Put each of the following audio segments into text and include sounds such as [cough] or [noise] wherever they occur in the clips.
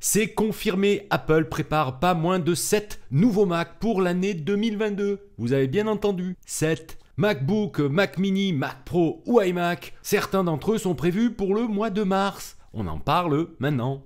C'est confirmé, Apple prépare pas moins de 7 nouveaux Mac pour l'année 2022. Vous avez bien entendu, 7. MacBook, Mac Mini, Mac Pro ou iMac, certains d'entre eux sont prévus pour le mois de mars. On en parle maintenant.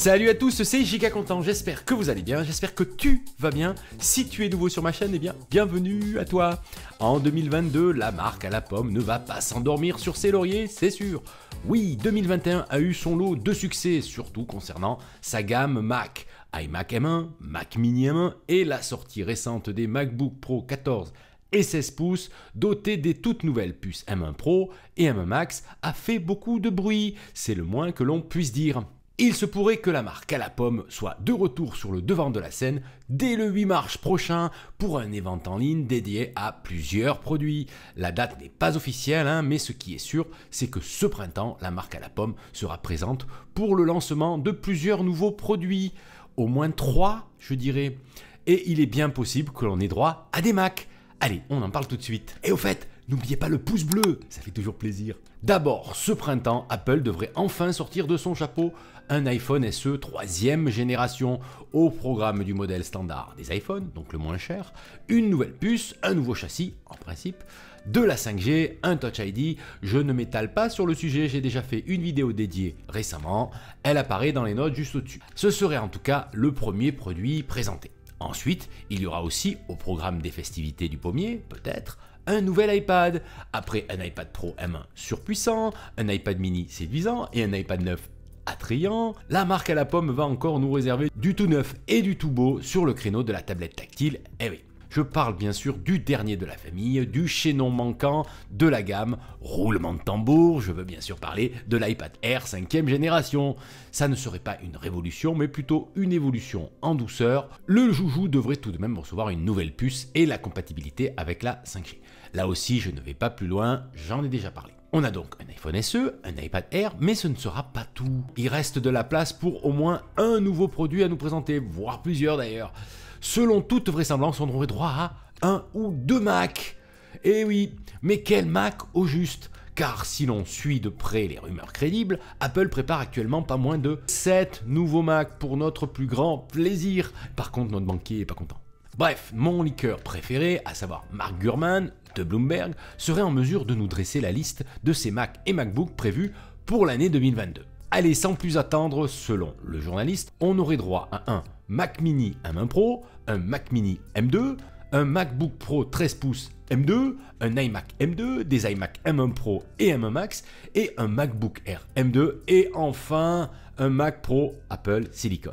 Salut à tous, c'est giga Content, j'espère que vous allez bien, j'espère que tu vas bien. Si tu es nouveau sur ma chaîne, eh bien, bienvenue à toi. En 2022, la marque à la pomme ne va pas s'endormir sur ses lauriers, c'est sûr. Oui, 2021 a eu son lot de succès, surtout concernant sa gamme Mac iMac M1, Mac Mini M1 et la sortie récente des MacBook Pro 14 et 16 pouces, dotés des toutes nouvelles puces M1 Pro et M1 Max, a fait beaucoup de bruit, c'est le moins que l'on puisse dire il se pourrait que la marque à la pomme soit de retour sur le devant de la scène dès le 8 mars prochain pour un événement en ligne dédié à plusieurs produits. La date n'est pas officielle, hein, mais ce qui est sûr, c'est que ce printemps, la marque à la pomme sera présente pour le lancement de plusieurs nouveaux produits, au moins 3 je dirais. Et il est bien possible que l'on ait droit à des Macs. Allez, on en parle tout de suite. Et au fait, N'oubliez pas le pouce bleu, ça fait toujours plaisir. D'abord, ce printemps, Apple devrait enfin sortir de son chapeau un iPhone SE 3ème génération au programme du modèle standard des iPhones, donc le moins cher, une nouvelle puce, un nouveau châssis en principe, de la 5G, un Touch ID. Je ne m'étale pas sur le sujet, j'ai déjà fait une vidéo dédiée récemment, elle apparaît dans les notes juste au-dessus. Ce serait en tout cas le premier produit présenté. Ensuite, il y aura aussi, au programme des festivités du pommier, peut-être, un nouvel iPad. Après un iPad Pro M1 surpuissant, un iPad mini séduisant et un iPad 9 attrayant, la marque à la pomme va encore nous réserver du tout neuf et du tout beau sur le créneau de la tablette tactile, eh oui. Je parle bien sûr du dernier de la famille, du chaînon manquant de la gamme, roulement de tambour, je veux bien sûr parler de l'iPad Air 5 e génération. Ça ne serait pas une révolution, mais plutôt une évolution en douceur. Le joujou devrait tout de même recevoir une nouvelle puce et la compatibilité avec la 5G. Là aussi, je ne vais pas plus loin, j'en ai déjà parlé. On a donc un iPhone SE, un iPad Air, mais ce ne sera pas tout. Il reste de la place pour au moins un nouveau produit à nous présenter, voire plusieurs d'ailleurs selon toute vraisemblance, on aurait droit à un ou deux Mac. Eh oui, mais quel Mac au juste car si l'on suit de près les rumeurs crédibles, Apple prépare actuellement pas moins de 7 nouveaux Mac pour notre plus grand plaisir. Par contre, notre banquier est pas content. Bref, mon liqueur préféré, à savoir Mark Gurman de Bloomberg, serait en mesure de nous dresser la liste de ces Mac et MacBook prévus pour l'année 2022. Allez, sans plus attendre, selon le journaliste, on aurait droit à un Mac Mini M1 Pro, un Mac Mini M2, un MacBook Pro 13 pouces M2, un iMac M2, des iMac M1 Pro et M1 Max, et un MacBook Air M2, et enfin un Mac Pro Apple Silicon.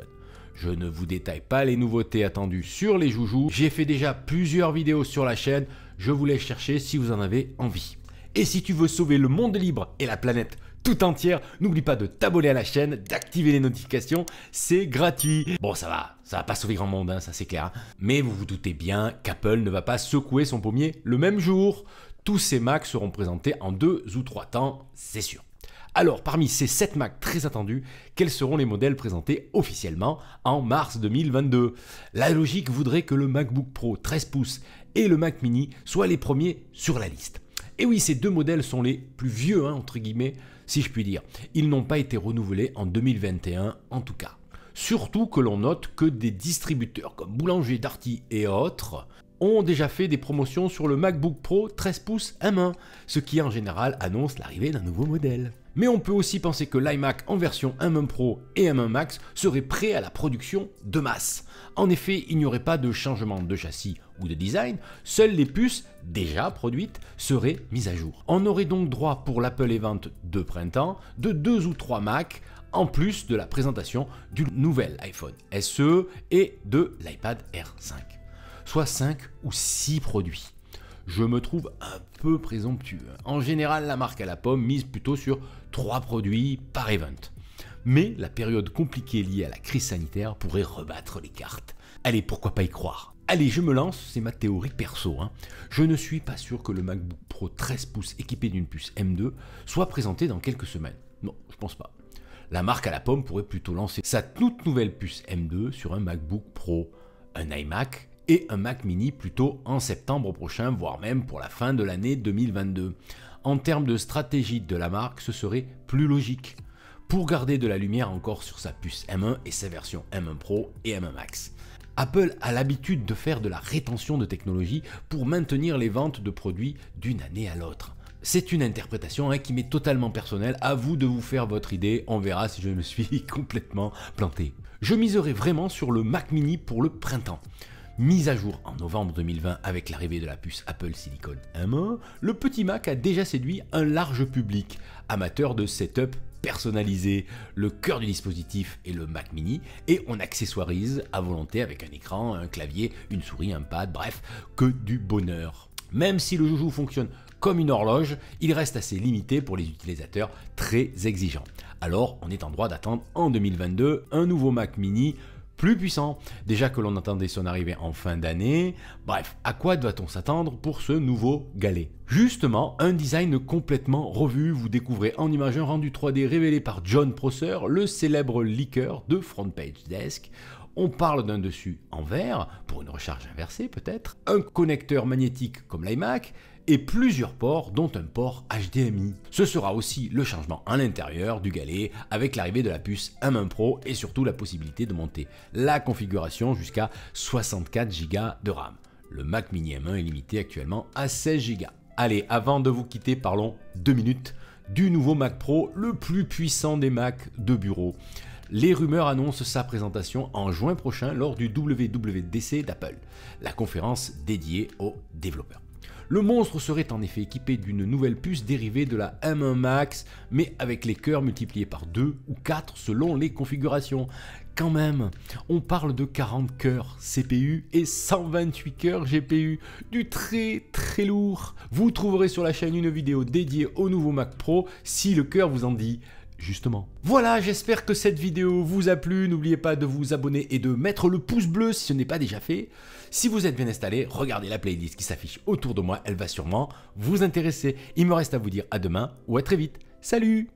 Je ne vous détaille pas les nouveautés attendues sur les joujoux, j'ai fait déjà plusieurs vidéos sur la chaîne, je vous laisse chercher si vous en avez envie. Et si tu veux sauver le monde libre et la planète tout entière, n'oublie pas de t'abonner à la chaîne, d'activer les notifications, c'est gratuit. Bon ça va, ça va pas sauver grand monde, hein, ça c'est clair. Hein. Mais vous vous doutez bien qu'Apple ne va pas secouer son pommier le même jour. Tous ces Macs seront présentés en deux ou trois temps, c'est sûr. Alors, parmi ces 7 Macs très attendus, quels seront les modèles présentés officiellement en mars 2022 La logique voudrait que le MacBook Pro 13 pouces et le Mac Mini soient les premiers sur la liste. Et oui, ces deux modèles sont les plus vieux, hein, entre guillemets, si je puis dire. Ils n'ont pas été renouvelés en 2021, en tout cas. Surtout que l'on note que des distributeurs comme Boulanger, Darty et autres ont déjà fait des promotions sur le MacBook Pro 13 pouces M1, ce qui en général annonce l'arrivée d'un nouveau modèle mais on peut aussi penser que l'iMac en version M1 Pro et M1 Max serait prêt à la production de masse. En effet, il n'y aurait pas de changement de châssis ou de design, seules les puces déjà produites seraient mises à jour. On aurait donc droit pour l'Apple Event de printemps de deux ou trois Macs en plus de la présentation du nouvel iPhone SE et de l'iPad R5, soit 5 ou 6 produits je me trouve un peu présomptueux. En général, la marque à la pomme mise plutôt sur 3 produits par event. Mais la période compliquée liée à la crise sanitaire pourrait rebattre les cartes. Allez, pourquoi pas y croire Allez, je me lance, c'est ma théorie perso. Hein. Je ne suis pas sûr que le MacBook Pro 13 pouces équipé d'une puce M2 soit présenté dans quelques semaines. Non, je pense pas. La marque à la pomme pourrait plutôt lancer sa toute nouvelle puce M2 sur un MacBook Pro, un iMac et un Mac mini plutôt en septembre prochain, voire même pour la fin de l'année 2022. En termes de stratégie de la marque, ce serait plus logique pour garder de la lumière encore sur sa puce M1 et sa version M1 Pro et M1 Max. Apple a l'habitude de faire de la rétention de technologie pour maintenir les ventes de produits d'une année à l'autre. C'est une interprétation hein, qui m'est totalement personnelle, à vous de vous faire votre idée, on verra si je me suis [laughs] complètement planté. Je miserai vraiment sur le Mac mini pour le printemps. Mise à jour en novembre 2020 avec l'arrivée de la puce Apple Silicon M1, le petit Mac a déjà séduit un large public, amateur de setup personnalisé, le cœur du dispositif est le Mac mini, et on accessoirise à volonté avec un écran, un clavier, une souris, un pad, bref, que du bonheur. Même si le joujou fonctionne comme une horloge, il reste assez limité pour les utilisateurs très exigeants. Alors on est en droit d'attendre en 2022 un nouveau Mac mini plus puissant. Déjà que l'on attendait son arrivée en fin d'année, bref, à quoi doit-on s'attendre pour ce nouveau galet Justement, un design complètement revu, vous découvrez en image un rendu 3D révélé par John Prosser, le célèbre leaker de Front Page Desk on parle d'un dessus en verre, pour une recharge inversée peut-être, un connecteur magnétique comme l'iMac, et plusieurs ports, dont un port HDMI. Ce sera aussi le changement à l'intérieur du galet avec l'arrivée de la puce M1 Pro et surtout la possibilité de monter la configuration jusqu'à 64 Go de RAM. Le Mac Mini M1 est limité actuellement à 16 Go. Allez, avant de vous quitter, parlons deux minutes du nouveau Mac Pro, le plus puissant des Macs de bureau les rumeurs annoncent sa présentation en juin prochain lors du WWDC d'Apple, la conférence dédiée aux développeurs. Le monstre serait en effet équipé d'une nouvelle puce dérivée de la M1 Max, mais avec les cœurs multipliés par 2 ou 4 selon les configurations. Quand même, on parle de 40 cœurs CPU et 128 cœurs GPU, du très très lourd. Vous trouverez sur la chaîne une vidéo dédiée au nouveau Mac Pro si le cœur vous en dit justement. Voilà, j'espère que cette vidéo vous a plu. N'oubliez pas de vous abonner et de mettre le pouce bleu si ce n'est pas déjà fait. Si vous êtes bien installé, regardez la playlist qui s'affiche autour de moi, elle va sûrement vous intéresser. Il me reste à vous dire à demain ou à très vite. Salut